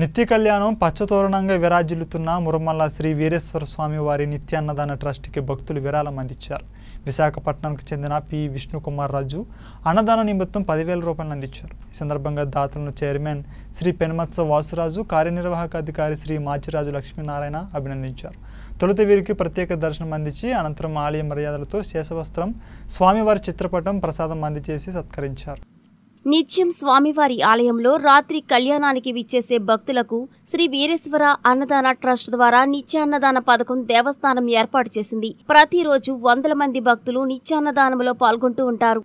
నిత్య కళ్యాణం పచ్చతోరణంగా విరాజిల్లుతున్న మురమల్ల శ్రీ వీరేశ్వర స్వామి వారి నిత్యాన్నదాన ట్రస్ట్కి భక్తులు విరాళం అందించారు విశాఖపట్నంకు చెందిన పి విష్ణుకుమార్ రాజు అన్నదాన నిమిత్తం పదివేల రూపాయలు అందించారు ఈ సందర్భంగా దాతలను చైర్మన్ శ్రీ పెనుమత్స వాసురాజు కార్యనిర్వాహక అధికారి శ్రీ మాచిరాజు లక్ష్మీనారాయణ అభినందించారు తొలుత వీరికి ప్రత్యేక దర్శనం అందించి అనంతరం ఆలయ మర్యాదలతో శేషవస్త్రం స్వామివారి చిత్రపటం ప్రసాదం అందిచేసి సత్కరించారు నిత్యం స్వామివారి ఆలయంలో రాత్రి కళ్యాణానికి విచ్చేసే భక్తులకు శ్రీ వీరేశ్వర అన్నదాన ట్రస్ట్ ద్వారా నిత్యాన్నదాన పథకం దేవస్థానం ఏర్పాటు చేసింది ప్రతిరోజు వందల మంది భక్తులు నిత్యాన్నదానంలో పాల్గొంటూ ఉంటారు